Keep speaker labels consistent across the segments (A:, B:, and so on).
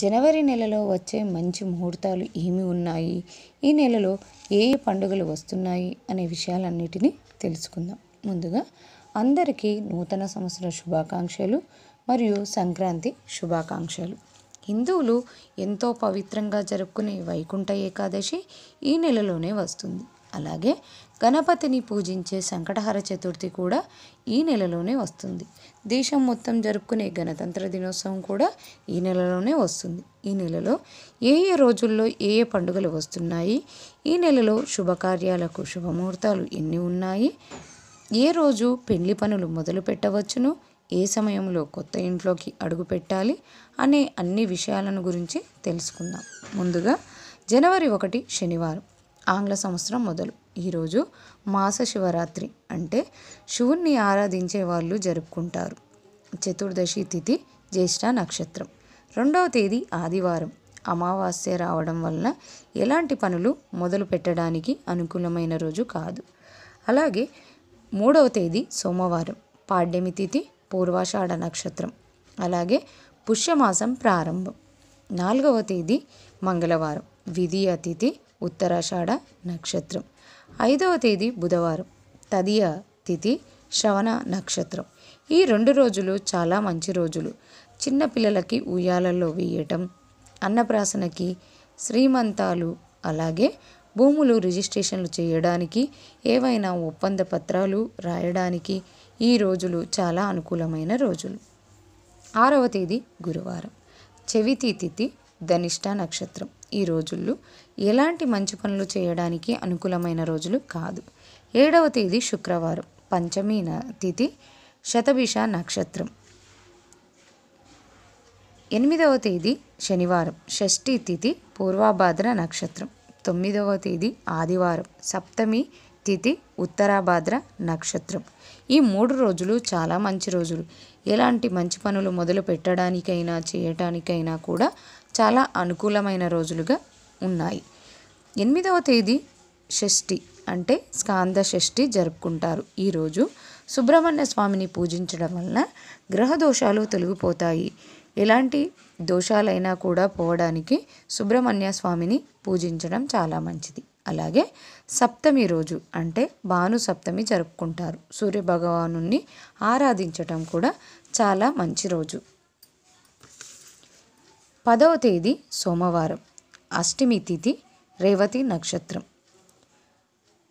A: జనవరి నెలలో వచ్చే మంచి ముహూర్తాలు ఏమి ఉన్నాయి ఈ నెలలో ఏ ఏ పండుగలు వస్తున్నాయి అనే విషయాలన్నిటినీ తెలుసుకుందాం ముందుగా అందరికీ నూతన సంవత్సర శుభాకాంక్షలు మరియు సంక్రాంతి శుభాకాంక్షలు హిందువులు ఎంతో పవిత్రంగా జరుపుకునే వైకుంఠ ఏకాదశి ఈ నెలలోనే వస్తుంది అలాగే గణపతిని పూజించే సంకటహర చతుర్థి కూడా ఈ నెలలోనే వస్తుంది దేశం మొత్తం జరుపుకునే గణతంత్ర దినోత్సవం కూడా ఈ నెలలోనే వస్తుంది ఈ నెలలో ఏ ఏ రోజుల్లో ఏ ఏ పండుగలు వస్తున్నాయి ఈ నెలలో శుభకార్యాలకు శుభముహూర్తాలు ఎన్ని ఉన్నాయి ఏ రోజు పెళ్లి పనులు మొదలు పెట్టవచ్చును ఏ సమయంలో కొత్త ఇంట్లోకి అడుగు పెట్టాలి అనే అన్ని విషయాలను గురించి తెలుసుకుందాం ముందుగా జనవరి ఒకటి శనివారం ఆంగ్ల సంవత్సరం మొదలు ఈరోజు మాస శివరాత్రి అంటే శివుణ్ణి ఆరాధించే వాళ్ళు జరుపుకుంటారు చతుర్దశి తిథి జ్యేష్ఠ నక్షత్రం రెండవ తేదీ ఆదివారం అమావాస్య రావడం వలన ఎలాంటి పనులు మొదలు పెట్టడానికి అనుకూలమైన రోజు కాదు అలాగే మూడవ తేదీ సోమవారం పాడ్యమి తిథి పూర్వాషాఢ నక్షత్రం అలాగే పుష్యమాసం ప్రారంభం నాలుగవ తేదీ మంగళవారం విధి అతిథి ఉత్తరాషాఢ నక్షత్రం ఐదవ తేదీ బుధవారం తదియ తిథి శ్రవణ నక్షత్రం ఈ రెండు రోజులు చాలా మంచి రోజులు చిన్నపిల్లలకి ఉయ్యాలలో వేయటం అన్నప్రాసనకి శ్రీమంతాలు అలాగే భూములు రిజిస్ట్రేషన్లు చేయడానికి ఏవైనా ఒప్పంద పత్రాలు రాయడానికి ఈ రోజులు చాలా అనుకూలమైన రోజులు ఆరవ తేదీ గురువారం చెవితి తిథి ధనిష్ట నక్షత్రం ఈ రోజుల్లో ఎలాంటి మంచి పనులు చేయడానికి అనుకూలమైన రోజులు కాదు ఏడవ తేదీ శుక్రవారం పంచమి తిథి శతభిష నక్షత్రం ఎనిమిదవ తేదీ శనివారం షష్ఠి తిథి పూర్వాభాద్ర నక్షత్రం తొమ్మిదవ తేదీ ఆదివారం సప్తమి తిథి ఉత్తరాభాద్ర నక్షత్రం ఈ మూడు రోజులు చాలా మంచి రోజులు ఎలాంటి మంచి పనులు మొదలు పెట్టడానికైనా చేయటానికైనా కూడా చాలా అనుకూలమైన రోజులుగా ఉన్నాయి ఎనిమిదవ తేదీ షష్ఠి అంటే స్కాంద షష్ఠి జరుపుకుంటారు ఈరోజు సుబ్రహ్మణ్య స్వామిని పూజించడం వలన గ్రహ దోషాలు తొలగిపోతాయి ఎలాంటి దోషాలైనా కూడా పోవడానికి సుబ్రహ్మణ్య స్వామిని పూజించడం చాలా మంచిది అలాగే సప్తమి రోజు అంటే భాను సప్తమి జరుపుకుంటారు సూర్యభగవాను ఆరాధించడం కూడా చాలా మంచి రోజు పదవ తేదీ సోమవారం అష్టమి తిథి రేవతి నక్షత్రం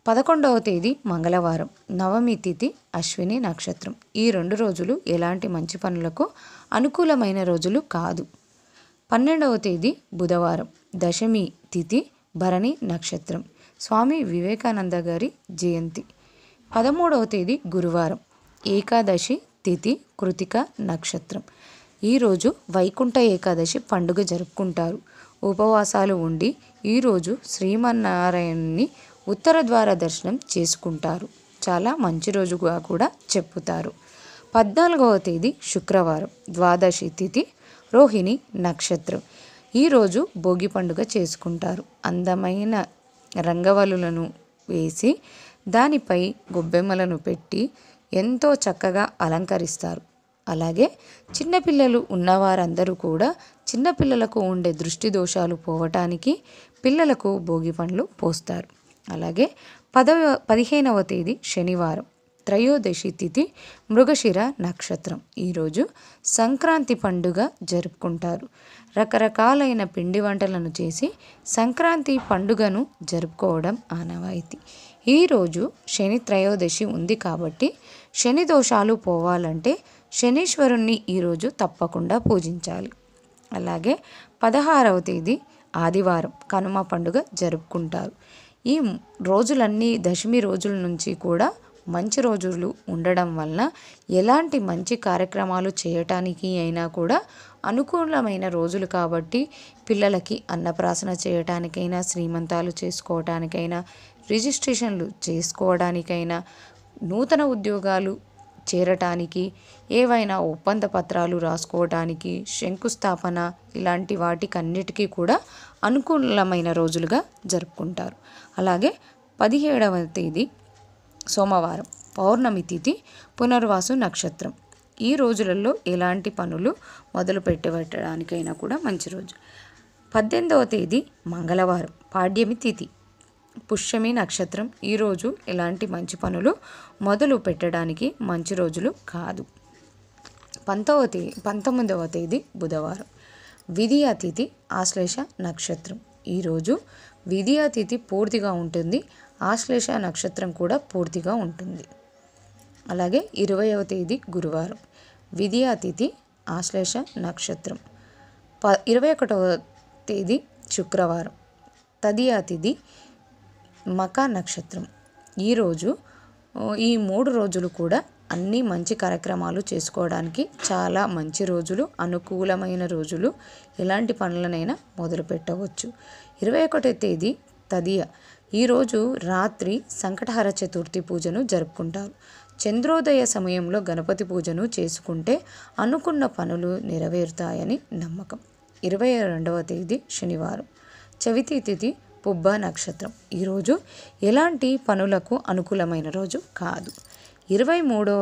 A: పదకొండవ తేదీ మంగళవారం నవమి తిథి అశ్విని నక్షత్రం ఈ రెండు రోజులు ఎలాంటి మంచి పనులకు అనుకూలమైన రోజులు కాదు పన్నెండవ తేదీ బుధవారం దశమి తిథి భరణి నక్షత్రం స్వామి వివేకానంద గారి జయంతి పదమూడవ తేదీ గురువారం ఏకాదశి తిథి కృతిక నక్షత్రం ఈరోజు వైకుంఠ ఏకాదశి పండుగ జరుపుకుంటారు ఉపవాసాలు ఉండి ఈరోజు శ్రీమన్నారాయణుని ఉత్తర ద్వార దర్శనం చేసుకుంటారు చాలా మంచి రోజుగా కూడా చెప్పుతారు పద్నాలుగవ తేదీ శుక్రవారం ద్వాదశి తిథి రోహిణి నక్షత్రం ఈరోజు భోగి పండుగ చేసుకుంటారు అందమైన రంగవలులను వేసి దానిపై గొబ్బెమ్మలను పెట్టి ఎంతో చక్కగా అలంకరిస్తారు అలాగే చిన్నపిల్లలు ఉన్నవారందరూ కూడా చిన్నపిల్లలకు ఉండే దృష్టి దోషాలు పోవటానికి పిల్లలకు భోగి పండ్లు పోస్తారు అలాగే పదవ పదిహేనవ తేదీ శనివారం త్రయోదశి తిథి మృగశిర నక్షత్రం ఈరోజు సంక్రాంతి పండుగ జరుపుకుంటారు రకరకాలైన పిండి వంటలను చేసి సంక్రాంతి పండుగను జరుపుకోవడం ఆనవాయితీ ఈరోజు శని త్రయోదశి ఉంది కాబట్టి శని దోషాలు పోవాలంటే శనీశ్వరుణ్ణి ఈరోజు తప్పకుండా పూజించాలి అలాగే పదహారవ తేదీ ఆదివారం కనుమ పండుగ జరుపుకుంటారు ఈ రోజులన్నీ దశమి రోజుల నుంచి కూడా మంచి రోజులు ఉండడం వల్ల ఎలాంటి మంచి కార్యక్రమాలు చేయటానికి అయినా కూడా అనుకూలమైన రోజులు కాబట్టి పిల్లలకి అన్నప్రాసన చేయటానికైనా శ్రీమంతాలు చేసుకోవటానికైనా రిజిస్ట్రేషన్లు చేసుకోవడానికైనా నూతన ఉద్యోగాలు చేరటానికి ఏవైనా ఒప్పంద పత్రాలు రాసుకోవటానికి శంకుస్థాపన ఇలాంటి వాటికన్నిటికీ కూడా అనుకూలమైన రోజులుగా జరుపుకుంటారు అలాగే పదిహేడవ తేదీ సోమవారం పౌర్ణమి తిథి పునర్వాసు నక్షత్రం ఈ రోజులలో ఎలాంటి పనులు మొదలు పెట్టబెట్టడానికైనా కూడా మంచి రోజు పద్దెనిమిదవ తేదీ మంగళవారం పాడ్యమి తిథి పుష్యమి నక్షత్రం ఈరోజు ఇలాంటి మంచి పనులు మొదలు పెట్టడానికి మంచి రోజులు కాదు పంతవ తేదీ పంతొమ్మిదవ తేదీ బుధవారం విధి అతిథి ఆశ్లేష నక్షత్రం ఈరోజు విధి అతిథి పూర్తిగా ఉంటుంది ఆశ్లేష నక్షత్రం కూడా పూర్తిగా ఉంటుంది అలాగే ఇరవైవ తేదీ గురువారం విధి అతిథి ఆశ్లేష నక్షత్రం ప ఇరవై ఒకటవ తేదీ శుక్రవారం తది అతిథి మకా నక్షత్రం ఈరోజు ఈ మూడు రోజులు కూడా అన్ని మంచి కార్యక్రమాలు చేసుకోవడానికి చాలా మంచి రోజులు అనుకూలమైన రోజులు ఎలాంటి పనులనైనా మొదలు పెట్టవచ్చు ఇరవై ఒకటో తేదీ తదియ ఈరోజు రాత్రి సంకటహర చతుర్థి పూజను జరుపుకుంటారు చంద్రోదయ సమయంలో గణపతి పూజను చేసుకుంటే అనుకున్న పనులు నెరవేరుతాయని నమ్మకం ఇరవై రెండవ తేదీ శనివారం చవితి తిథి పుబ్బ నక్షత్రం ఈరోజు ఎలాంటి పనులకు అనుకూలమైన రోజు కాదు ఇరవై మూడో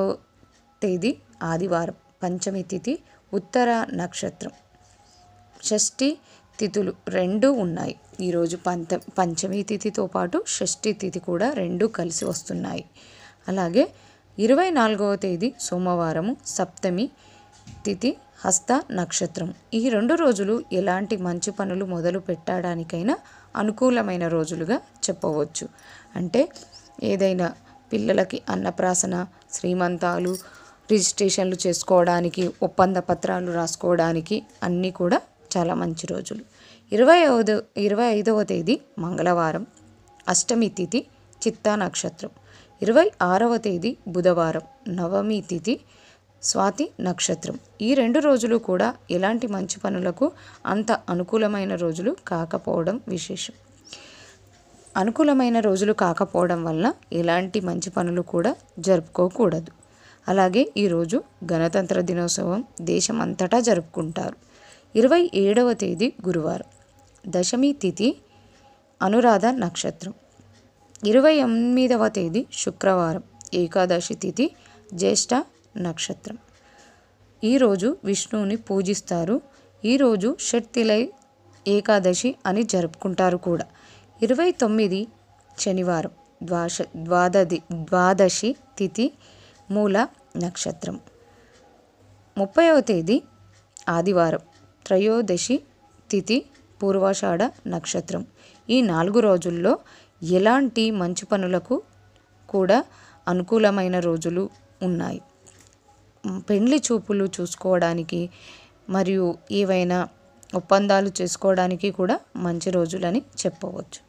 A: తేదీ ఆదివారం పంచమి తిథి ఉత్తర నక్షత్రం షష్ఠి తిథులు రెండు ఉన్నాయి ఈరోజు పంత పంచమి తిథితో పాటు షష్ఠి తిథి కూడా రెండు కలిసి వస్తున్నాయి అలాగే ఇరవై నాలుగవ తేదీ సోమవారము సప్తమి తిథి హస్త నక్షత్రం ఈ రెండు రోజులు ఎలాంటి మంచి పనులు మొదలు పెట్టడానికైనా అనుకూలమైన రోజులుగా చెప్పవచ్చు అంటే ఏదైనా పిల్లలకి అన్నప్రాసన శ్రీమంతాలు రిజిస్ట్రేషన్లు చేసుకోవడానికి ఒప్పంద పత్రాలు రాసుకోవడానికి అన్నీ కూడా చాలా మంచి రోజులు ఇరవై ఇరవై ఐదవ తేదీ మంగళవారం అష్టమి తిథి చిత్తా నక్షత్రం ఇరవై ఆరవ తేదీ బుధవారం నవమి తిథి స్వాతి నక్షత్రం ఈ రెండు రోజులు కూడా ఎలాంటి మంచి పనులకు అంత అనుకూలమైన రోజులు కాకపోవడం విశేషం అనుకూలమైన రోజులు కాకపోవడం వల్ల ఎలాంటి మంచి పనులు కూడా జరుపుకోకూడదు అలాగే ఈరోజు గణతంత్ర దినోత్సవం దేశమంతటా జరుపుకుంటారు ఇరవై ఏడవ తేదీ గురువారం దశమి తిథి అనురాధ నక్షత్రం ఇరవై ఎనిమిదవ తేదీ శుక్రవారం ఏకాదశి తిథి జ్యేష్ఠ నక్షత్రం ఈరోజు విష్ణువుని పూజిస్తారు ఈరోజు షట్తిలై ఏకాదశి అని జరుపుకుంటారు కూడా ఇరవై తొమ్మిది శనివారం ద్వాశ ద్వాదది ద్వాదశి తిథి మూల నక్షత్రం ముప్పైవ తేదీ ఆదివారం త్రయోదశి తిథి పూర్వాషాఢ నక్షత్రం ఈ నాలుగు రోజుల్లో ఎలాంటి మంచి పనులకు కూడా అనుకూలమైన రోజులు ఉన్నాయి పెండ్లి చూపులు చూసుకోవడానికి మరియు ఏవైనా ఒప్పందాలు చేసుకోవడానికి కూడా మంచి రోజులని చెప్పవచ్చు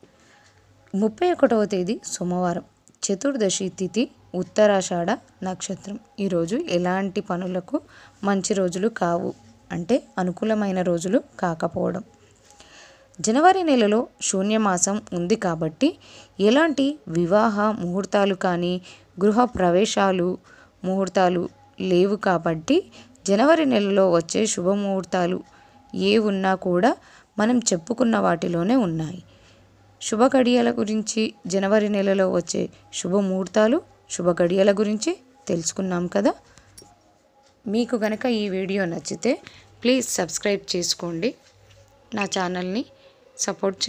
A: ముప్పై ఒకటవ తేదీ సోమవారం చతుర్దశి తిథి ఉత్తరాషాఢ నక్షత్రం ఈరోజు ఎలాంటి పనులకు మంచి రోజులు కావు అంటే అనుకూలమైన రోజులు కాకపోవడం జనవరి నెలలో శూన్యమాసం ఉంది కాబట్టి ఎలాంటి వివాహ ముహూర్తాలు కానీ గృహ ప్రవేశాలు ముహూర్తాలు లేవు కాబట్టి జనవరి నెలలో వచ్చే శుభముహూర్తాలు ఏ ఉన్నా కూడా మనం చెప్పుకున్న వాటిలోనే ఉన్నాయి శుభ గడియల గురించి జనవరి నెలలో వచ్చే శుభముహూర్తాలు శుభ గడియల గురించి తెలుసుకున్నాం కదా మీకు గనక ఈ వీడియో నచ్చితే ప్లీజ్ సబ్స్క్రైబ్ చేసుకోండి నా ఛానల్ని సపోర్ట్ చేయండి